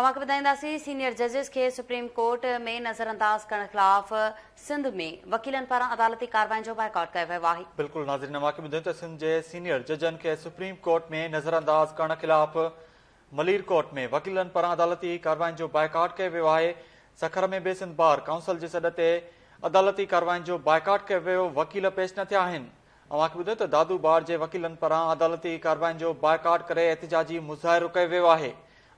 अवां ॿुधाईंदासीं सीनियर जजिस खे सुप्रीम कोर्ट में नज़रअंदाज़ करण ख़िलाफ़ सिंध में वकीलनि पारां अदालती कार्रवाई जो बाइकॉट कयो वियो आहे बिल्कुलु नाज़रीन अवां त सिंध जे सीनियर जजनि खे सुप्रीम कोर्ट में नज़रअंदाज़ करण ख़िलाफ़ मलीर कोर्ट में वकीलनि पारां अदालती कार्रवाई जो बाइकॉट कयो वियो आहे सखर में बि सिंध बार काउंसिल जे सद ते अदालती कार्रवाई जो बाइकॉट कयो वियो वकील पेश न थिया आहिनि अवां खे त दादू बार जे वकीलनि पारां अदालती कार्रवाई जो बाइकॉट करे एतिजाजी मुज़ाहिरो कयो वियो आहे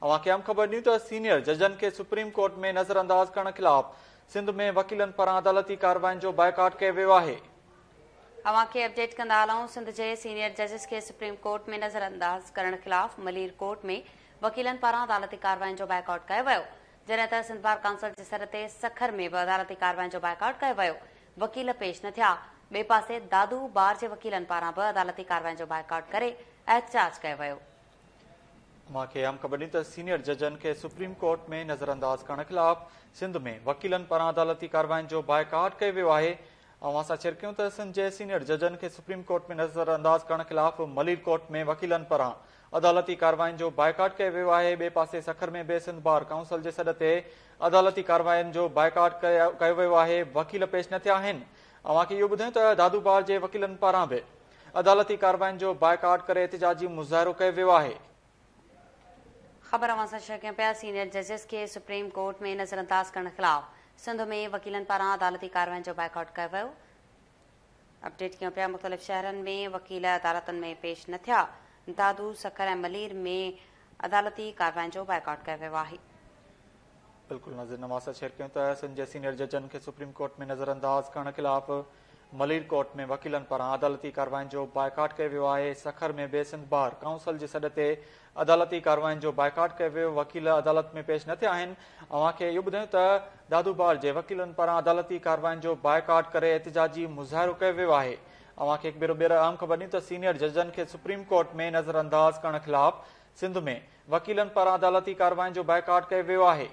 अवां अहम ख़बर ॾिनी त सीनियर जजन के सुप्रीम कोर्ट में नज़रअंदाज़ करण ख़िलाफ़ सिंध में वकीलनि पारां अदालती कार्रवाई जो बायकाट किया वियो है अवां खे अपडेट कंदा हलूं सिंध के सीनियर जजिस के सुप्रीम कोर्ट में नज़रअंदाज़ करण ख़िलाफ़ मलीर कोर्ट में वकीलनि पारा अदालती कार्रवाई जो बायकाट किया वो जॾहिं त सिंध बार काउंसिल के सर से सखर में भी अदालती कार्रवाई जो बायकाट किया वो वकील पेश न थिया बे पासे दादू बार के वकीलनि पारा भी अदालती कार्रवाई जो बायकाट कर एहतजाज किया वो अवांखे आम ख़बर ॾिनी त सीनियर जजनि खे सुप्रीम कोर्ट में नज़रअंदाज़ करण खिलाफ़ सिंध में वकीलनि पारां अदालती कार्यवायुनि जो बाइकाट कयो वियो आहे ऐं असां कयूं त सिंध जे सीनियर जजनि खे सुप्रीम कोर्ट में नज़रअंदाज़ करण खिलाफ़ मलीर कोर्ट में वकीलनि पारां अदालती कार्यवायुनि जो बाइकाट कयो वियो आहे ॿिए पासे सखर में बि सिंध बार काउंसिल जे सॾ ते अदालती कारवायुनि जो बाइकाट कयो वियो आहे वकील पेश न थिया आहिनि ऐं इहो ॿुधायो त दादूबार जे वकीलनि पारां बि अदालती कार्यवायुनि जो बाइकाट करे एतिजाजी मुज़ाहिरो कयो वियो आहे ख़बर अवां शह कयूं सीनियर जजिस के सुप्रीम कोर्ट में नज़रअंदाज़ कर खिलाफ सिंध में वकीलनि पारा अदालती कार्रवाई जो बाइकआउट कयो वियो अपडेट क्यों पिया मुख़्तलिफ़ शहर में वकील अदालत में पेश न थे दादू सखर ए मलिर में अदालती कार्रवाई जो बाइकआउट कर वियो आहे बिल्कुलु नज़र नवाज़ शेयर क्यों तो सिंध के सीनियर जजन के सुप्रीम कोर्ट में नज़रअंदाज़ करण खिलाफ मलीरकोट में वकीलनि पारां अदालती कार्यवायुनि जो बाइकाट कयो वियो आहे सखर में बेसिंध बार काउंसिल जे सॾ ते अदालती कार्यवायुनि जो बाइकाट कयो वियो वकील अदालत में पेश न थिया आहिनि अव्हां खे इहो ॿुधायो त दादूबार जे वकीलनि पारां अदालती कार्यवायुनि जो बाइकाट करे एतिजाजी मुज़ाहिरो कयो वियो आहे अव्हां खे हिकु भेरो ॿेर आम ख़बर ॾियूं त सीनियर जजन खे सुप्रीम कोर्ट में नज़रअंदाज़ अंदाज़ करण ख़िलाफ़ सिंध में वकीलनि पारां अदालती कारवायुनि जो बाइकाट कयो वियो आहे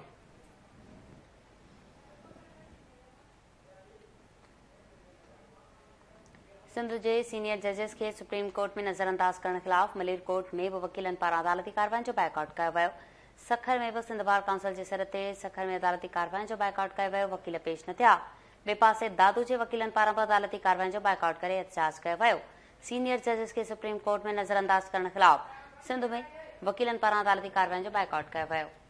सिंध के सीनियर जजिस के सुप्रीम कोर्ट में नज़रअंदाज़ कर ख़िलाफ़ कोर्ट में भी वकील पारा अदालती कार्रवाई को बैकआउट किया वो सखर में भी सिंध बार काउंसिल के सिर सखर में अदालती कार्रवाई को बैकआउट किया वो वकील पेश न थिया बे पास दादू के वकील पारा भी अदालती कार्रवाई को बैकआउट कर एहतजाज किया वो सीनियर जजिस के सुप्रीम कोर्ट में नज़रअंदाज़ करने ख़िलाफ़ सिंध में वकील पारा अदालती कार्रवाई को बैकआउट किया वो